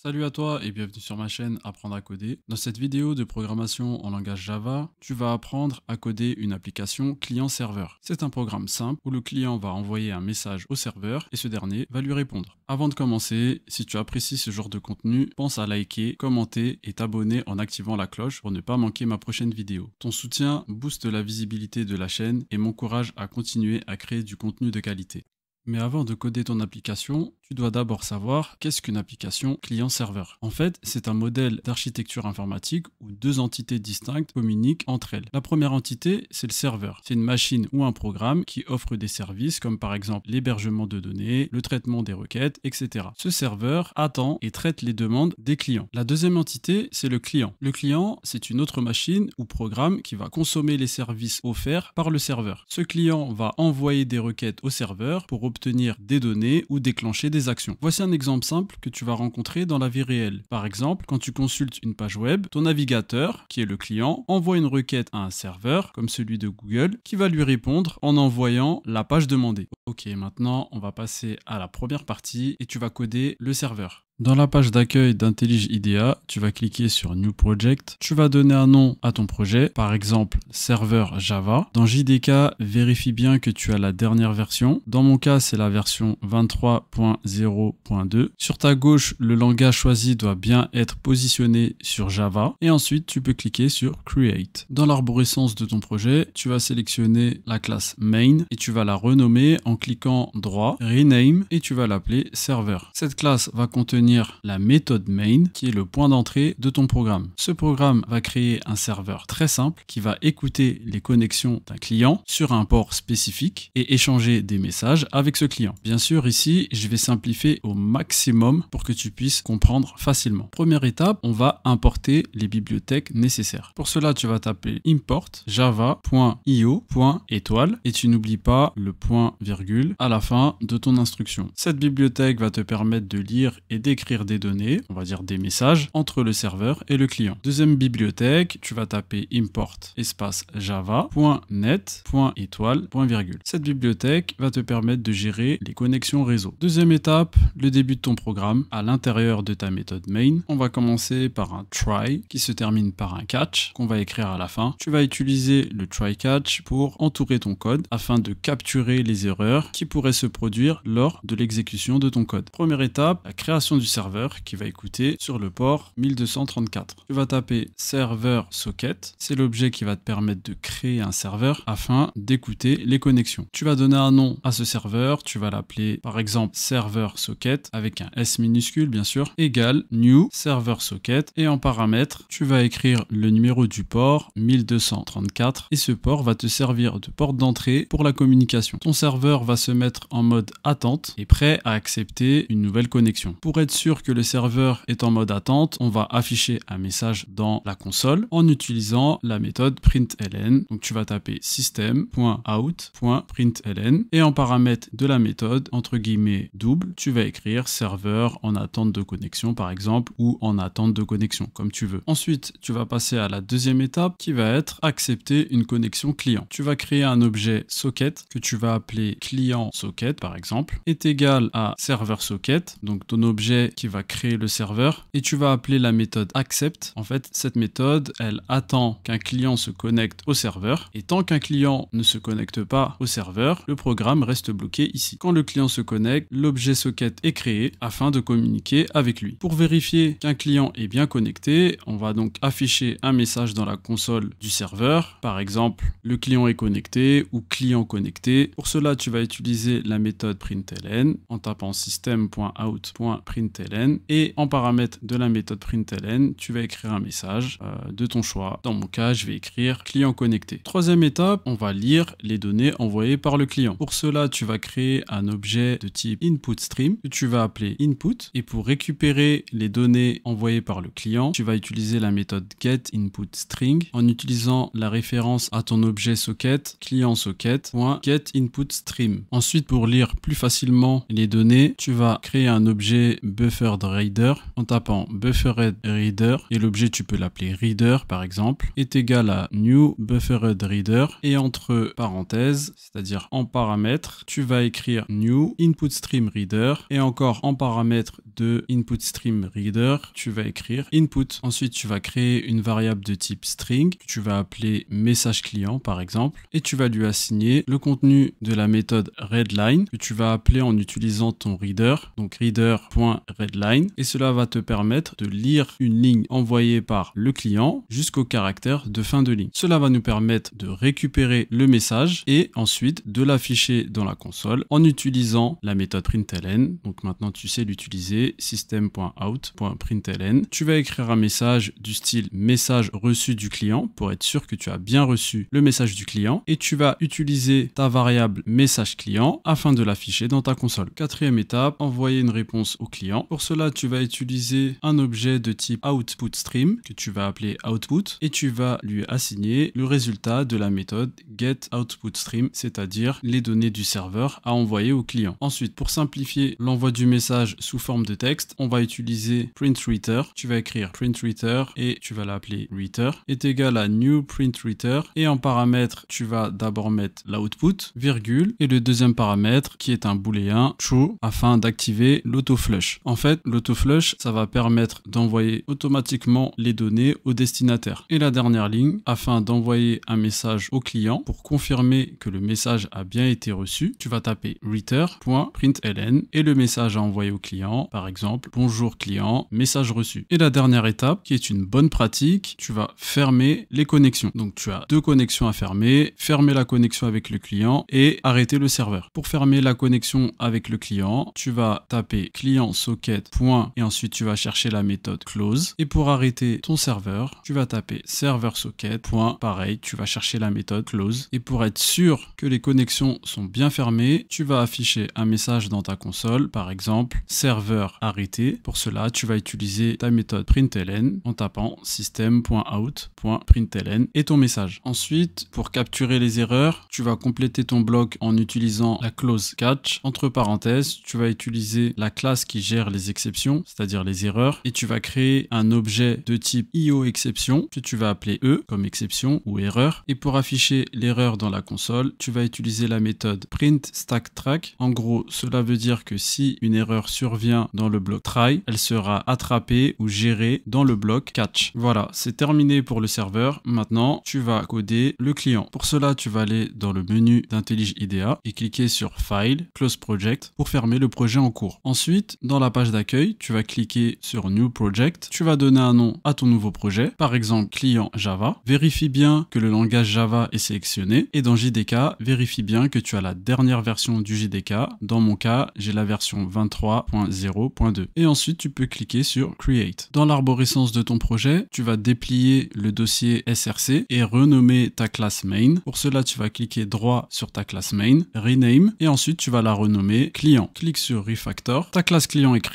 Salut à toi et bienvenue sur ma chaîne Apprendre à coder. Dans cette vidéo de programmation en langage Java, tu vas apprendre à coder une application client-serveur. C'est un programme simple où le client va envoyer un message au serveur et ce dernier va lui répondre. Avant de commencer, si tu apprécies ce genre de contenu, pense à liker, commenter et t'abonner en activant la cloche pour ne pas manquer ma prochaine vidéo. Ton soutien booste la visibilité de la chaîne et m'encourage à continuer à créer du contenu de qualité. Mais avant de coder ton application, tu dois d'abord savoir qu'est-ce qu'une application client-serveur. En fait, c'est un modèle d'architecture informatique où deux entités distinctes communiquent entre elles. La première entité, c'est le serveur. C'est une machine ou un programme qui offre des services comme par exemple l'hébergement de données, le traitement des requêtes, etc. Ce serveur attend et traite les demandes des clients. La deuxième entité, c'est le client. Le client, c'est une autre machine ou programme qui va consommer les services offerts par le serveur. Ce client va envoyer des requêtes au serveur pour obtenir obtenir des données ou déclencher des actions. Voici un exemple simple que tu vas rencontrer dans la vie réelle. Par exemple, quand tu consultes une page web, ton navigateur, qui est le client, envoie une requête à un serveur, comme celui de Google, qui va lui répondre en envoyant la page demandée. Ok, maintenant on va passer à la première partie et tu vas coder le serveur. Dans la page d'accueil d'IntelliJ IDEA, tu vas cliquer sur New Project. Tu vas donner un nom à ton projet, par exemple serveur Java. Dans JDK, vérifie bien que tu as la dernière version. Dans mon cas, c'est la version 23.0.2. Sur ta gauche, le langage choisi doit bien être positionné sur Java. Et ensuite, tu peux cliquer sur Create. Dans l'arborescence de ton projet, tu vas sélectionner la classe Main et tu vas la renommer en cliquant droit, Rename et tu vas l'appeler serveur. Cette classe va contenir la méthode main qui est le point d'entrée de ton programme. Ce programme va créer un serveur très simple qui va écouter les connexions d'un client sur un port spécifique et échanger des messages avec ce client. Bien sûr, ici, je vais simplifier au maximum pour que tu puisses comprendre facilement. Première étape, on va importer les bibliothèques nécessaires. Pour cela, tu vas taper import java.io.étoile et tu n'oublies pas le point virgule à la fin de ton instruction. Cette bibliothèque va te permettre de lire et d'écrire écrire des données, on va dire des messages, entre le serveur et le client. Deuxième bibliothèque, tu vas taper import espace point étoile virgule. Cette bibliothèque va te permettre de gérer les connexions réseau. Deuxième étape, le début de ton programme à l'intérieur de ta méthode main. On va commencer par un try qui se termine par un catch qu'on va écrire à la fin. Tu vas utiliser le try catch pour entourer ton code afin de capturer les erreurs qui pourraient se produire lors de l'exécution de ton code. Première étape, la création du serveur qui va écouter sur le port 1234. Tu vas taper serveur socket, c'est l'objet qui va te permettre de créer un serveur afin d'écouter les connexions. Tu vas donner un nom à ce serveur, tu vas l'appeler par exemple serveur socket avec un S minuscule bien sûr, égal new server socket et en paramètre tu vas écrire le numéro du port 1234 et ce port va te servir de porte d'entrée pour la communication. Ton serveur va se mettre en mode attente et prêt à accepter une nouvelle connexion. Pour être sûr que le serveur est en mode attente, on va afficher un message dans la console en utilisant la méthode println. Donc tu vas taper system.out.println et en paramètre de la méthode, entre guillemets double, tu vas écrire serveur en attente de connexion par exemple ou en attente de connexion comme tu veux. Ensuite, tu vas passer à la deuxième étape qui va être accepter une connexion client. Tu vas créer un objet socket que tu vas appeler client socket par exemple est égal à serveur socket. Donc ton objet qui va créer le serveur et tu vas appeler la méthode accept. En fait, cette méthode, elle attend qu'un client se connecte au serveur et tant qu'un client ne se connecte pas au serveur, le programme reste bloqué ici. Quand le client se connecte, l'objet socket est créé afin de communiquer avec lui. Pour vérifier qu'un client est bien connecté, on va donc afficher un message dans la console du serveur, par exemple le client est connecté ou client connecté. Pour cela, tu vas utiliser la méthode println en tapant system.out.println et en paramètre de la méthode println, tu vas écrire un message euh, de ton choix. Dans mon cas, je vais écrire client connecté. Troisième étape, on va lire les données envoyées par le client. Pour cela, tu vas créer un objet de type input stream que tu vas appeler input et pour récupérer les données envoyées par le client, tu vas utiliser la méthode getInputString en utilisant la référence à ton objet socket client socket Ensuite, pour lire plus facilement les données, tu vas créer un objet buffered reader en tapant buffered reader et l'objet tu peux l'appeler reader par exemple est égal à new buffered reader et entre parenthèses, c'est-à-dire en paramètres, tu vas écrire new input stream reader et encore en paramètres de input stream reader, tu vas écrire input. Ensuite, tu vas créer une variable de type string que tu vas appeler message client par exemple et tu vas lui assigner le contenu de la méthode readline que tu vas appeler en utilisant ton reader. Donc reader Redline et cela va te permettre de lire une ligne envoyée par le client jusqu'au caractère de fin de ligne. Cela va nous permettre de récupérer le message et ensuite de l'afficher dans la console en utilisant la méthode println. Donc maintenant tu sais l'utiliser system.out.println. Tu vas écrire un message du style message reçu du client pour être sûr que tu as bien reçu le message du client et tu vas utiliser ta variable message client afin de l'afficher dans ta console. Quatrième étape, envoyer une réponse au client pour cela, tu vas utiliser un objet de type outputStream » que tu vas appeler output et tu vas lui assigner le résultat de la méthode getOutputStream c'est-à-dire les données du serveur à envoyer au client. Ensuite, pour simplifier l'envoi du message sous forme de texte, on va utiliser printReader ». Tu vas écrire printReader » et tu vas l'appeler reader est égal à new et en paramètre, tu vas d'abord mettre l'output, virgule et le deuxième paramètre qui est un booléen true afin d'activer l'auto flush. En fait, l'autoflush, ça va permettre d'envoyer automatiquement les données au destinataire. Et la dernière ligne, afin d'envoyer un message au client pour confirmer que le message a bien été reçu, tu vas taper return.println et le message à envoyer au client, par exemple bonjour client, message reçu. Et la dernière étape, qui est une bonne pratique, tu vas fermer les connexions. Donc tu as deux connexions à fermer, fermer la connexion avec le client et arrêter le serveur. Pour fermer la connexion avec le client, tu vas taper client socket point, et ensuite tu vas chercher la méthode close. Et pour arrêter ton serveur, tu vas taper serveur socket, point, pareil, tu vas chercher la méthode close. Et pour être sûr que les connexions sont bien fermées, tu vas afficher un message dans ta console, par exemple, serveur arrêté. Pour cela, tu vas utiliser ta méthode println en tapant system.out.println et ton message. Ensuite, pour capturer les erreurs, tu vas compléter ton bloc en utilisant la close catch. Entre parenthèses, tu vas utiliser la classe qui gère les exceptions, c'est-à-dire les erreurs, et tu vas créer un objet de type IO exception que tu vas appeler E comme exception ou erreur. Et pour afficher l'erreur dans la console, tu vas utiliser la méthode print stack track. En gros, cela veut dire que si une erreur survient dans le bloc try, elle sera attrapée ou gérée dans le bloc catch. Voilà, c'est terminé pour le serveur. Maintenant, tu vas coder le client. Pour cela, tu vas aller dans le menu d'IntelliJ IDEA et cliquer sur File, Close Project pour fermer le projet en cours. Ensuite, dans la d'accueil, tu vas cliquer sur New Project, tu vas donner un nom à ton nouveau projet, par exemple client Java, vérifie bien que le langage Java est sélectionné, et dans JDK, vérifie bien que tu as la dernière version du JDK, dans mon cas, j'ai la version 23.0.2. Et ensuite, tu peux cliquer sur Create. Dans l'arborescence de ton projet, tu vas déplier le dossier SRC et renommer ta classe main. Pour cela, tu vas cliquer droit sur ta classe main, rename, et ensuite tu vas la renommer client. Clique sur Refactor, ta classe client est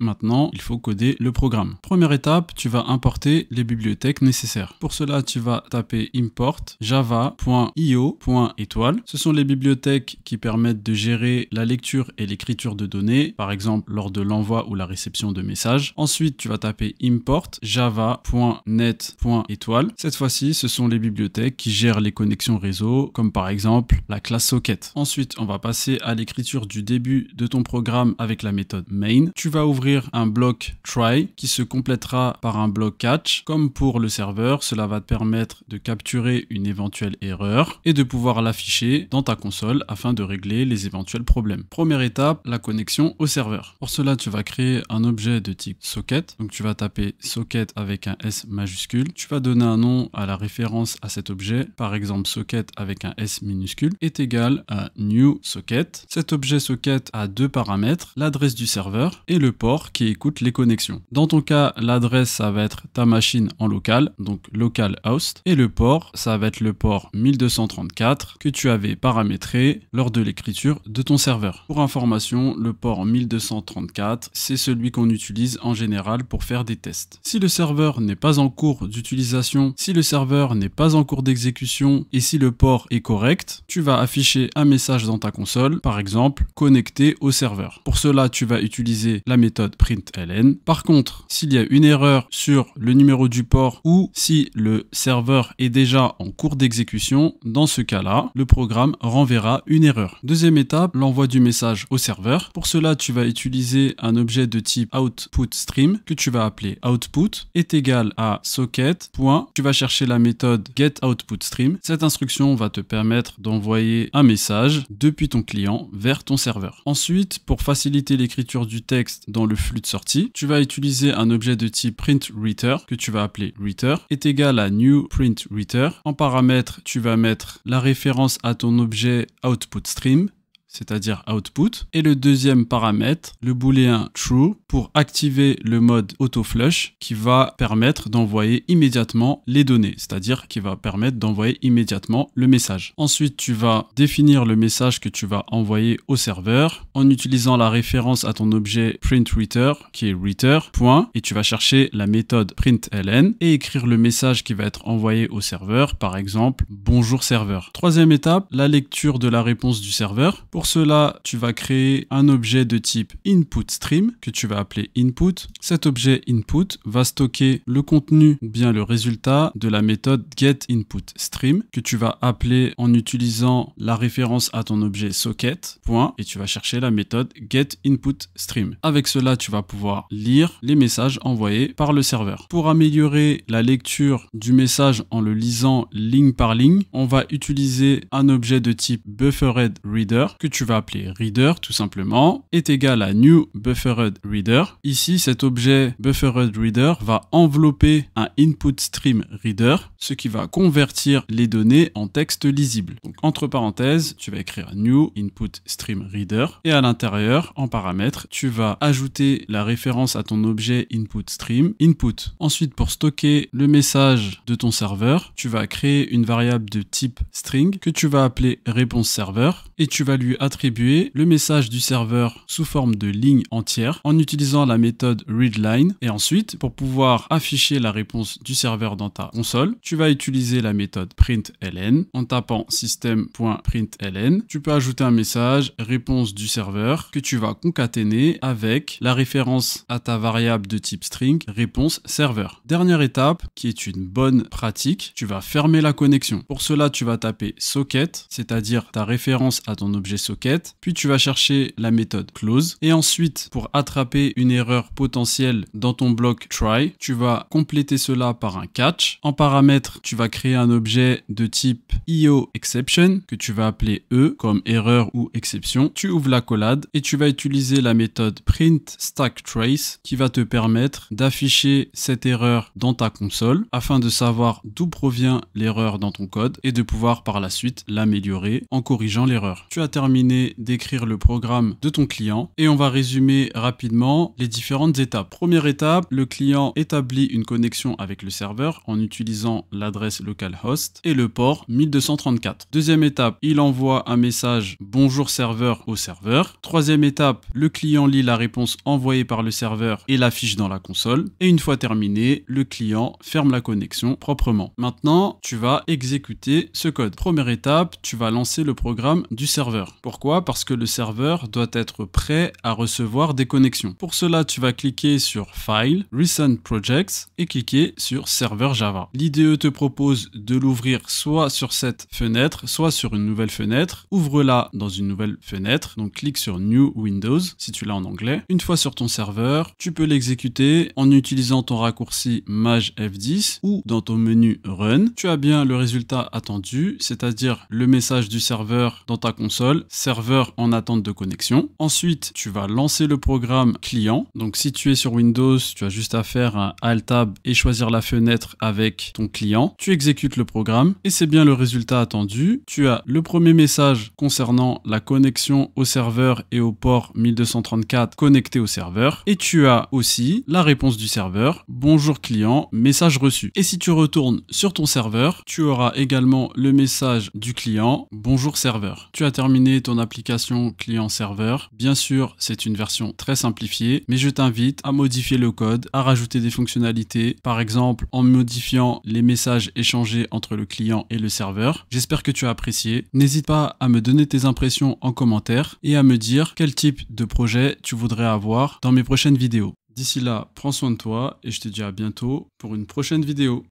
maintenant il faut coder le programme. Première étape, tu vas importer les bibliothèques nécessaires. Pour cela, tu vas taper import java.io.étoile. Ce sont les bibliothèques qui permettent de gérer la lecture et l'écriture de données, par exemple lors de l'envoi ou la réception de messages. Ensuite, tu vas taper import java.net.étoile. Cette fois-ci, ce sont les bibliothèques qui gèrent les connexions réseau, comme par exemple la classe socket. Ensuite, on va passer à l'écriture du début de ton programme avec la méthode main tu vas ouvrir un bloc try qui se complétera par un bloc catch. Comme pour le serveur, cela va te permettre de capturer une éventuelle erreur et de pouvoir l'afficher dans ta console afin de régler les éventuels problèmes. Première étape, la connexion au serveur. Pour cela, tu vas créer un objet de type socket. Donc tu vas taper socket avec un S majuscule. Tu vas donner un nom à la référence à cet objet, par exemple socket avec un S minuscule est égal à new socket. Cet objet socket a deux paramètres, l'adresse du serveur et le port qui écoute les connexions. Dans ton cas, l'adresse, ça va être ta machine en local, donc local et le port, ça va être le port 1234 que tu avais paramétré lors de l'écriture de ton serveur. Pour information, le port 1234, c'est celui qu'on utilise en général pour faire des tests. Si le serveur n'est pas en cours d'utilisation, si le serveur n'est pas en cours d'exécution et si le port est correct, tu vas afficher un message dans ta console, par exemple connecté au serveur. Pour cela, tu vas utiliser la méthode println. Par contre, s'il y a une erreur sur le numéro du port ou si le serveur est déjà en cours d'exécution, dans ce cas-là, le programme renverra une erreur. Deuxième étape, l'envoi du message au serveur. Pour cela, tu vas utiliser un objet de type outputStream que tu vas appeler output est égal à socket. Tu vas chercher la méthode getOutputStream. Cette instruction va te permettre d'envoyer un message depuis ton client vers ton serveur. Ensuite, pour faciliter l'écriture du texte dans le flux de sortie. Tu vas utiliser un objet de type printReader que tu vas appeler reader est égal à new print En paramètre, tu vas mettre la référence à ton objet output stream c'est-à-dire output, et le deuxième paramètre, le booléen true, pour activer le mode auto-flush qui va permettre d'envoyer immédiatement les données, c'est-à-dire qui va permettre d'envoyer immédiatement le message. Ensuite, tu vas définir le message que tu vas envoyer au serveur en utilisant la référence à ton objet printReader qui est reader, point, et tu vas chercher la méthode println et écrire le message qui va être envoyé au serveur, par exemple, bonjour serveur. Troisième étape, la lecture de la réponse du serveur. Pour cela, tu vas créer un objet de type InputStream que tu vas appeler input. Cet objet input va stocker le contenu ou bien le résultat de la méthode getInputStream que tu vas appeler en utilisant la référence à ton objet socket point, et tu vas chercher la méthode getInputStream. Avec cela, tu vas pouvoir lire les messages envoyés par le serveur. Pour améliorer la lecture du message en le lisant ligne par ligne, on va utiliser un objet de type bufferedReader que tu vas appeler reader tout simplement est égal à new buffered reader. Ici, cet objet buffered reader va envelopper un input stream reader, ce qui va convertir les données en texte lisible. Donc, entre parenthèses, tu vas écrire new input stream reader et à l'intérieur, en paramètre, tu vas ajouter la référence à ton objet input stream input. Ensuite, pour stocker le message de ton serveur, tu vas créer une variable de type string que tu vas appeler réponse serveur et tu vas lui attribuer le message du serveur sous forme de ligne entière en utilisant la méthode readLine. Et ensuite, pour pouvoir afficher la réponse du serveur dans ta console, tu vas utiliser la méthode println en tapant system.println. Tu peux ajouter un message réponse du serveur que tu vas concaténer avec la référence à ta variable de type string réponse serveur. Dernière étape qui est une bonne pratique, tu vas fermer la connexion. Pour cela, tu vas taper socket, c'est-à-dire ta référence à ton objet socket puis tu vas chercher la méthode close, et ensuite, pour attraper une erreur potentielle dans ton bloc try, tu vas compléter cela par un catch. En paramètre, tu vas créer un objet de type IO exception, que tu vas appeler E comme erreur ou exception. Tu ouvres la collade et tu vas utiliser la méthode print stack trace qui va te permettre d'afficher cette erreur dans ta console afin de savoir d'où provient l'erreur dans ton code et de pouvoir par la suite l'améliorer en corrigeant l'erreur. Tu as terminé d'écrire le programme de ton client et on va résumer rapidement les différentes étapes. Première étape, le client établit une connexion avec le serveur en utilisant l'adresse localhost et le port 1234. Deuxième étape, il envoie un message bonjour serveur au serveur. Troisième étape, le client lit la réponse envoyée par le serveur et l'affiche dans la console. Et une fois terminé, le client ferme la connexion proprement. Maintenant, tu vas exécuter ce code. Première étape, tu vas lancer le programme du serveur. Pourquoi Parce que le serveur doit être prêt à recevoir des connexions. Pour cela, tu vas cliquer sur File, Recent Projects et cliquer sur Serveur Java. L'IDE te propose de l'ouvrir soit sur cette fenêtre, soit sur une nouvelle fenêtre. Ouvre-la dans une nouvelle fenêtre, donc clique sur New Windows si tu l'as en anglais. Une fois sur ton serveur, tu peux l'exécuter en utilisant ton raccourci Maj F10 ou dans ton menu Run. Tu as bien le résultat attendu, c'est-à-dire le message du serveur dans ta console serveur en attente de connexion. Ensuite, tu vas lancer le programme client. Donc si tu es sur Windows, tu as juste à faire un Alt Tab et choisir la fenêtre avec ton client. Tu exécutes le programme et c'est bien le résultat attendu. Tu as le premier message concernant la connexion au serveur et au port 1234 connecté au serveur. Et tu as aussi la réponse du serveur. Bonjour client, message reçu. Et si tu retournes sur ton serveur, tu auras également le message du client. Bonjour serveur. Tu as terminé ton application client-serveur. Bien sûr, c'est une version très simplifiée, mais je t'invite à modifier le code, à rajouter des fonctionnalités, par exemple en modifiant les messages échangés entre le client et le serveur. J'espère que tu as apprécié. N'hésite pas à me donner tes impressions en commentaire et à me dire quel type de projet tu voudrais avoir dans mes prochaines vidéos. D'ici là, prends soin de toi et je te dis à bientôt pour une prochaine vidéo.